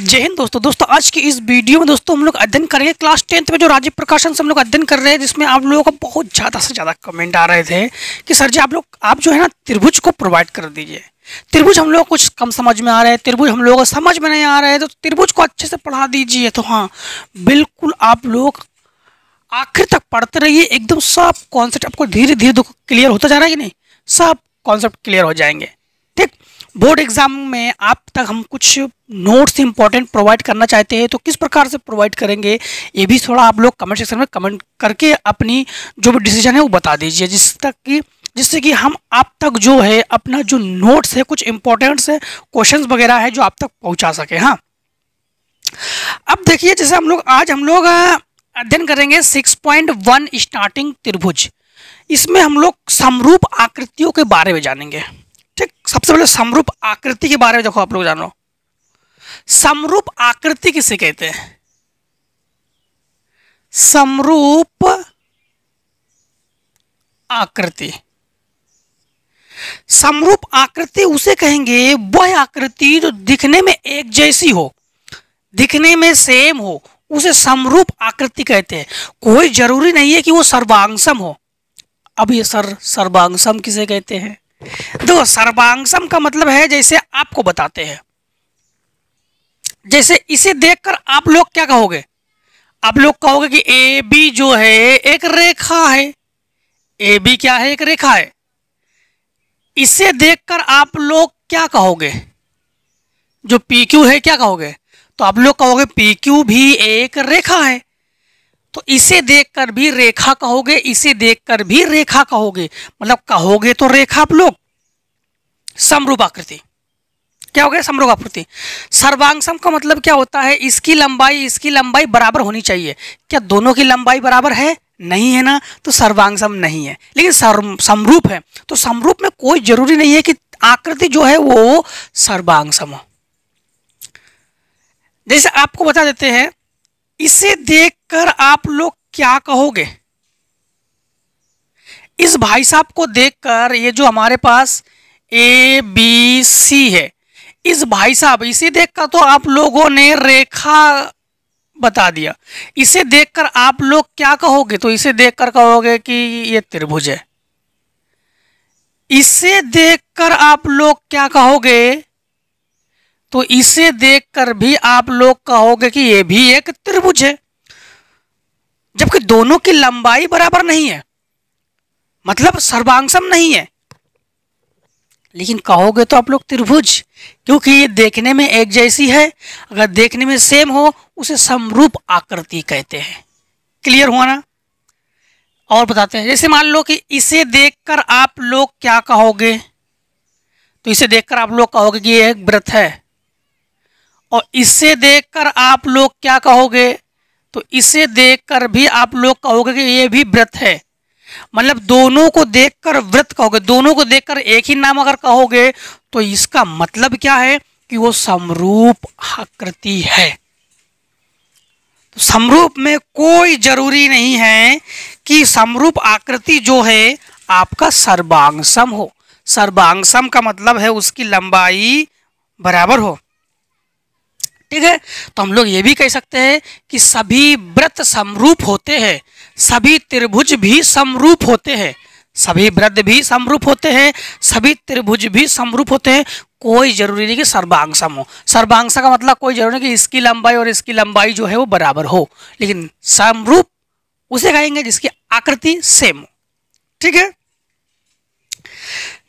जय हिंद दोस्तों दोस्तों आज की इस वीडियो में दोस्तों हम लोग अध्ययन करेंगे क्लास टेंथ में जो राजीव प्रकाशन से हम लोग अध्ययन कर रहे हैं जिसमें आप लोगों का बहुत ज़्यादा से ज़्यादा कमेंट आ रहे थे कि सर जी आप लोग आप जो है ना त्रिभुज को प्रोवाइड कर दीजिए त्रिभुज हम लोग कुछ कम समझ में आ रहे हैं त्रिभुज हम लोगों को समझ में नहीं आ रहे हैं तो त्रिभुज को अच्छे से पढ़ा दीजिए तो हाँ बिल्कुल आप लोग आखिर तक पढ़ते रहिए एकदम सब कॉन्सेप्ट आपको धीरे धीरे क्लियर होता जा रहा है कि नहीं सब कॉन्सेप्ट क्लियर हो जाएंगे बोर्ड एग्जाम में आप तक हम कुछ नोट्स इंपॉर्टेंट प्रोवाइड करना चाहते हैं तो किस प्रकार से प्रोवाइड करेंगे ये भी थोड़ा आप लोग कमेंट सेक्शन में कमेंट करके अपनी जो भी डिसीजन है वो बता दीजिए जिस तक कि जिससे कि हम आप तक जो है अपना जो नोट्स है कुछ इम्पोर्टेंट क्वेश्चन वगैरह है जो आप तक पहुँचा सके हाँ अब देखिए जैसे हम लोग आज हम लोग अध्ययन करेंगे 6.1 स्टार्टिंग त्रिभुज इसमें हम लोग समरूप आकृतियों के बारे में जानेंगे ठीक सबसे पहले समरूप आकृति के बारे में देखो आप लोग जानो समरूप आकृति किसे कहते हैं समरूप आकृति समरूप आकृति उसे कहेंगे वह आकृति जो दिखने में एक जैसी हो दिखने में सेम हो उसे समरूप आकृति कहते हैं कोई जरूरी नहीं है कि वो सर्वांगसम हो अब ये सर सर्वांगसम किसे कहते हैं दो सर्वांगसम का मतलब है जैसे आपको बताते हैं जैसे इसे देखकर आप लोग क्या कहोगे आप लोग कहोगे कि ए बी जो है एक रेखा है ए बी क्या है एक रेखा है इसे देखकर आप लोग क्या कहोगे जो पी क्यू है क्या कहोगे तो आप लोग कहोगे पी क्यू भी एक रेखा है तो इसे देखकर भी रेखा कहोगे इसे देखकर भी रेखा कहोगे मतलब कहोगे तो रेखा आप लोग समरूपाकृति क्या हो गया समरूपाकृति सर्वांगसम का मतलब क्या होता है इसकी लंबाई इसकी लंबाई बराबर होनी चाहिए क्या दोनों की लंबाई बराबर है नहीं है ना तो सर्वांगसम नहीं है लेकिन समरूप है तो समरूप में कोई जरूरी नहीं है कि आकृति जो है वो सर्वांगसम हो जैसे आपको बता देते हैं इसे देखकर आप लोग क्या कहोगे इस भाई साहब को देखकर ये जो हमारे पास ए बी सी है इस भाई साहब इसे देखकर तो आप लोगों ने रेखा बता दिया इसे देखकर आप लोग क्या कहोगे तो इसे देखकर कहोगे कि ये त्रिभुज है इसे देखकर आप लोग क्या कहोगे तो इसे देखकर भी आप लोग कहोगे कि यह भी एक त्रिभुज है जबकि दोनों की लंबाई बराबर नहीं है मतलब सर्वांगसम नहीं है लेकिन कहोगे तो आप लोग त्रिभुज क्योंकि ये देखने में एक जैसी है अगर देखने में सेम हो उसे समरूप आकृति कहते हैं क्लियर हुआ ना और बताते हैं जैसे मान लो कि इसे देखकर आप लोग क्या कहोगे तो इसे देखकर आप लोग कहोगे कि ये एक व्रत है और इसे देखकर आप लोग क्या कहोगे तो इसे देखकर भी आप लोग कहोगे कि ये भी व्रत है मतलब दोनों को देखकर व्रत कहोगे दोनों को देखकर एक ही नाम अगर कहोगे तो इसका मतलब क्या है कि वो समरूप आकृति है तो समरूप में कोई जरूरी नहीं है कि समरूप आकृति जो है आपका सर्वांगसम हो सर्वांगसम का मतलब है उसकी लंबाई बराबर हो ठीक है तो हम लोग ये भी कह सकते हैं कि सभी व्रत समरूप होते हैं सभी त्रिभुज भी समरूप होते हैं सभी व्रत भी समरूप होते हैं सभी त्रिभुज भी समरूप होते हैं कोई जरूरी नहीं कि सर्वांगसम हो सर्वांगसा का मतलब कोई जरूरी नहीं कि इसकी लंबाई और इसकी लंबाई जो है वो बराबर हो लेकिन समरूप उसे कहेंगे जिसकी आकृति सेम हो ठीक है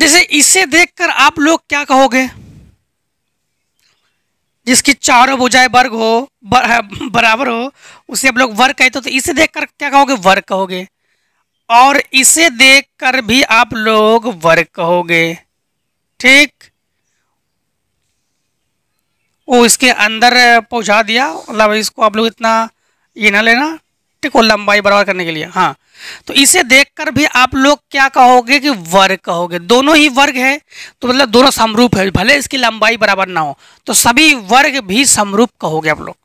जैसे इसे देखकर आप लोग क्या कहोगे जिसकी चारों बुझाए वर्ग हो बराबर हो उसे आप लोग वर्ग कहते हो तो इसे देख कर क्या कहोगे वर्ग कहोगे और इसे देख कर भी आप लोग वर्ग कहोगे ठीक वो इसके अंदर पहुंचा दिया मतलब इसको आप लोग इतना ये ना लेना ठीक वो लंबाई बराबर करने के लिए हाँ तो इसे देखकर भी आप लोग क्या कहोगे कि वर्ग कहोगे दोनों ही वर्ग है तो मतलब दोनों समरूप है भले इसकी लंबाई बराबर ना हो तो सभी वर्ग भी समरूप कहोगे आप लोग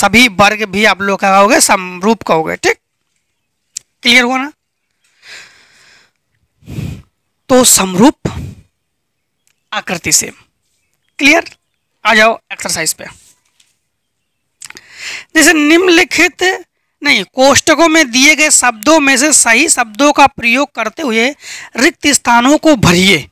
सभी वर्ग भी आप लोग क्या कहोगे समरूप कहोगे ठीक क्लियर हुआ ना तो समरूप आकृति से क्लियर आ जाओ एक्सरसाइज पे जैसे निम्नलिखित नहीं कोष्टकों में दिए गए शब्दों में से सही शब्दों का प्रयोग करते हुए रिक्त स्थानों को भरिए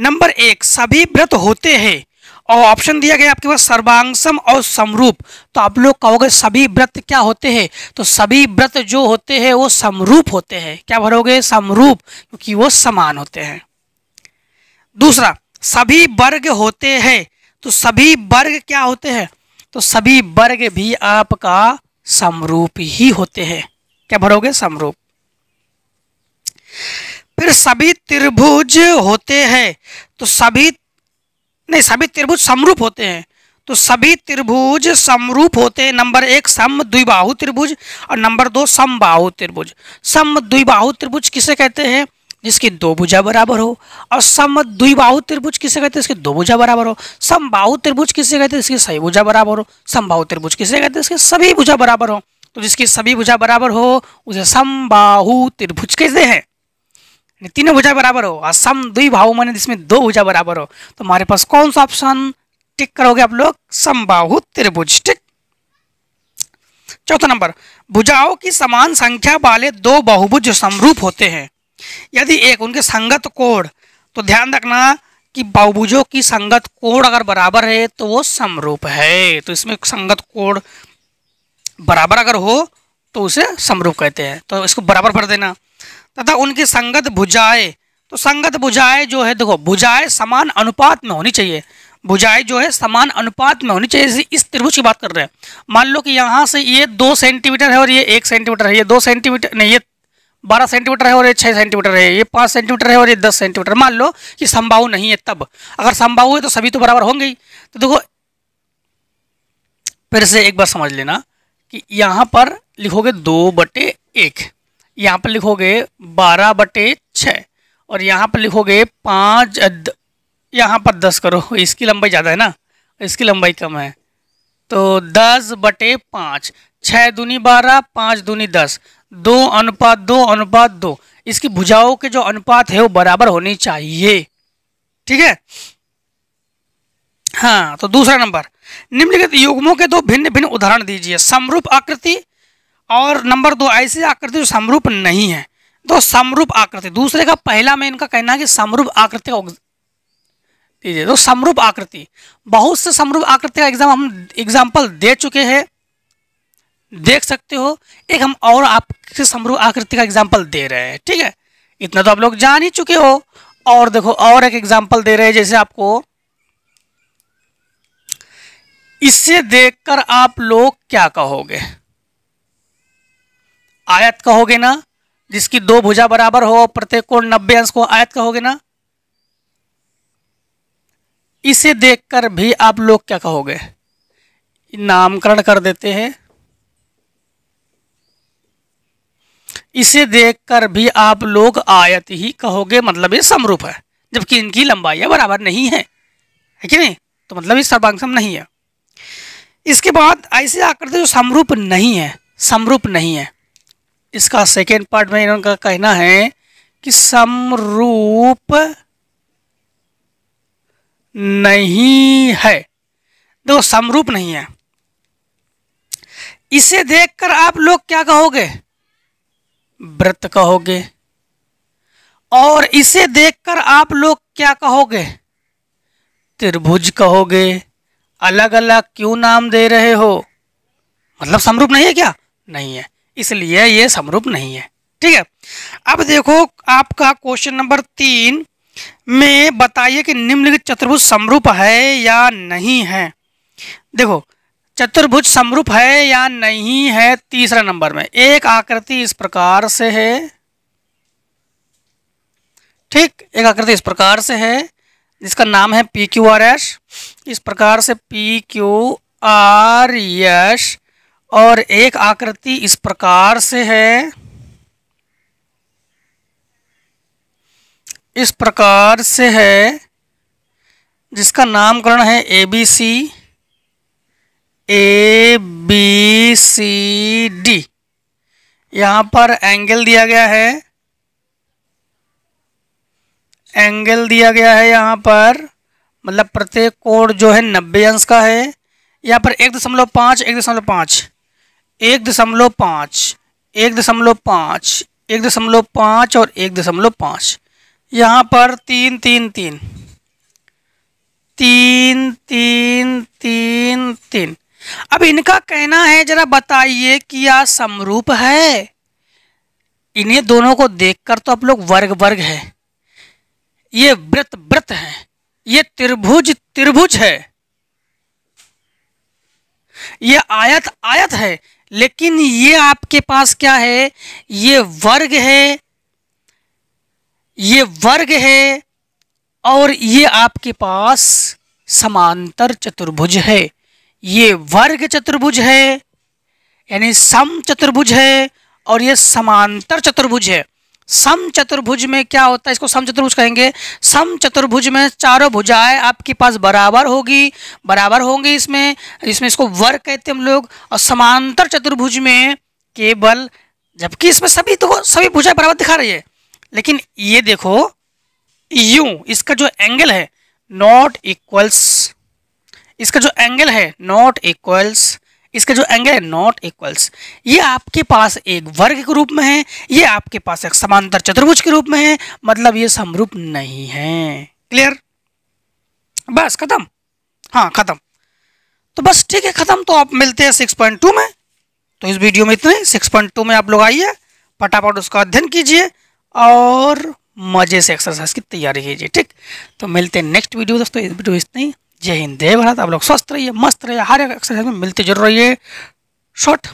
नंबर एक सभी व्रत होते हैं और ऑप्शन दिया गया आपके पास सर्वांगसम और समरूप तो आप लोग कहोगे सभी व्रत क्या होते हैं तो सभी व्रत जो होते हैं वो समरूप होते हैं क्या भरोगे समरूप क्योंकि वो समान होते हैं दूसरा सभी वर्ग होते हैं तो सभी वर्ग क्या होते हैं तो सभी वर्ग भी आपका समरूप ही होते हैं क्या भरोगे समरूप फिर सभी त्रिभुज होते हैं तो सभी नहीं सभी त्रिभुज समरूप होते हैं तो सभी त्रिभुज समरूप होते हैं नंबर एक सम द्विबाहु त्रिभुज और नंबर दो समबाहु त्रिभुज सम द्विबाहु त्रिभुज किसे कहते हैं जिसकी दो भुजा बराबर हो और सम बाहु त्रिभुज किसे कहते हैं इसके दो भुजा बराबर हो समबाहु त्रिभुज किसे कहते हैं इसकी सही भुजा बराबर हो समबाहु त्रिभुज किसे कहते हैं इसके सभी भुजा बराबर हो तो जिसकी सभी भुजा बराबर हो उसे समबाहु त्रिभुज कहते हैं तीनों भुजा बराबर हो और सम बाहु माने जिसमें दो भुजा बराबर हो तो हमारे पास कौन सा ऑप्शन टिक करोगे आप लोग समबाहु त्रिभुज टिक चौथा नंबर भुजाओं की समान संख्या वाले दो बहुभुज समरूप होते हैं यदि एक उनके संगत कोण तो ध्यान रखना कि बहुभुजों की संगत कोण अगर बराबर है तो वो समरूप है तो इसमें संगत कोण बराबर अगर हो तो उसे समरूप कहते हैं तो इसको बराबर भर देना तथा उनकी संगत भुजाएं तो संगत भुजाएं जो है देखो भुजाएं समान अनुपात में होनी चाहिए भुजाएं जो है समान अनुपात में होनी चाहिए इस त्रिभुज की बात कर रहे हैं मान लो कि यहाँ से ये दो सेंटीमीटर है और ये एक सेंटीमीटर है ये दो सेंटीमीटर नहीं ये बारह सेंटीमीटर है और ये छः सेंटीमीटर है ये पाँच सेंटीमीटर है और ये दस सेंटीमीटर मान लो कि संभाव नहीं है तब अगर संभाव है तो सभी तो बराबर होंगे ही तो देखो फिर से एक बार समझ लेना कि यहाँ पर लिखोगे दो बटे एक यहाँ पर लिखोगे बारह बटे छ और यहाँ पर लिखोगे पाँच यहाँ पर दस करो इसकी लंबाई ज़्यादा है ना इसकी लंबाई कम है तो दस बटे पाँच छः दूनी बारह पाँच दूनी दस दो अनुपात दो अनुपात दो इसकी भुजाओं के जो अनुपात है वो बराबर होनी चाहिए ठीक है हाँ तो दूसरा नंबर निम्नलिखित युग्मों के दो भिन्न भिन्न उदाहरण दीजिए समरूप आकृति और नंबर दो ऐसी आकृति जो समरूप नहीं है तो समरूप आकृति दूसरे का पहला में इनका कहना है कि समरूप आकृति का दीजिए तो समरूप आकृति बहुत से समरूप आकृति का एग्जाम हम एग्जाम्पल दे चुके हैं देख सकते हो एक हम और आपके समरूह आकृति का एग्जाम्पल दे रहे हैं ठीक है इतना तो आप लोग जान ही चुके हो और देखो और एक एग्जाम्पल दे रहे हैं जैसे आपको इससे देखकर आप लोग क्या कहोगे आयत कहोगे ना जिसकी दो भुजा बराबर हो प्रत्येक कोण नब्बे अंश को आयत कहोगे ना इसे देखकर भी आप लोग क्या कहोगे नामकरण कर देते हैं इसे देखकर भी आप लोग आयत ही कहोगे मतलब ये समरूप है जबकि इनकी लंबाइयाँ बराबर नहीं है है कि नहीं तो मतलब ये सर्वांगसम नहीं है इसके बाद ऐसे आकृति जो समरूप नहीं है समरूप नहीं है इसका सेकेंड पार्ट में इनका कहना है कि समरूप नहीं है देखो समरूप नहीं है इसे देखकर आप लोग क्या कहोगे व्रत कहोगे और इसे देखकर आप लोग क्या कहोगे त्रिभुज कहोगे अलग अलग क्यों नाम दे रहे हो मतलब समरूप नहीं है क्या नहीं है इसलिए ये समरूप नहीं है ठीक है अब देखो आपका क्वेश्चन नंबर तीन में बताइए कि निम्नलिखित चतुर्भुज समरूप है या नहीं है देखो चतुर्भुज समरूप है या नहीं है तीसरा नंबर में एक आकृति इस प्रकार से है ठीक एक आकृति इस प्रकार से है जिसका नाम है पी क्यू आर एस इस प्रकार से पी क्यू आर एस और एक आकृति इस प्रकार से है इस प्रकार से है जिसका नामकरण है A B C A B C D यहाँ पर एंगल दिया गया है एंगल दिया गया है यहाँ पर मतलब प्रत्येक कोण जो है नब्बे अंश का है यहाँ पर एक दशमलव पाँच एक दशमलव पाँच एक दशमलव पाँच एक दशमलव पाँच एक दशमलव पाँच और एक दशमलव पाँच यहाँ पर तीन तीन तीन तीन तीन तीन तीन अब इनका कहना है जरा बताइए कि यह समरूप है इन्हें दोनों को देखकर तो आप लोग वर्ग वर्ग है ये व्रत व्रत है ये त्रिभुज त्रिभुज है ये आयत आयत है लेकिन ये आपके पास क्या है ये वर्ग है ये वर्ग है और ये आपके पास समांतर चतुर्भुज है ये वर्ग चतुर्भुज है यानी सम चतुर्भुज है और ये समांतर चतुर्भुज है सम चतुर्भुज में क्या होता है इसको सम चतुर्भुज कहेंगे सम चतुर्भुज में चारों भुजाएं आपके पास बराबर होगी बराबर होंगी इसमें इसमें इसको वर्ग कहते हैं हम लोग और समांतर चतुर्भुज में केवल जबकि इसमें सभी तो सभी भुजाएं बराबर दिखा रही है लेकिन ये देखो यू इसका जो एंगल है नॉट इक्वल्स इसका जो एंगल है नॉट इक्वल्स इसका जो एंगल है नॉट इक्वल्स ये आपके पास एक वर्ग के रूप में है ये आपके पास एक समांतर चतुर्भुज के रूप में है मतलब ये समरूप नहीं है क्लियर बस खत्म हाँ खत्म तो बस ठीक है खत्म तो आप मिलते हैं सिक्स पॉइंट टू में तो इस वीडियो में इतने सिक्स पॉइंट टू में आप लोग आइए फटाफट उसका अध्ययन कीजिए और मज़े से एक्सरसाइज की तैयारी कीजिए ठीक तो मिलते हैं नेक्स्ट वीडियो दोस्तों इस वीडियो इतना ही जय हिंद जय भारत आप लोग स्वस्थ रहिए मस्त रहिए हर एक एक्सरसाइज में मिलते जरूर रहिए शॉर्ट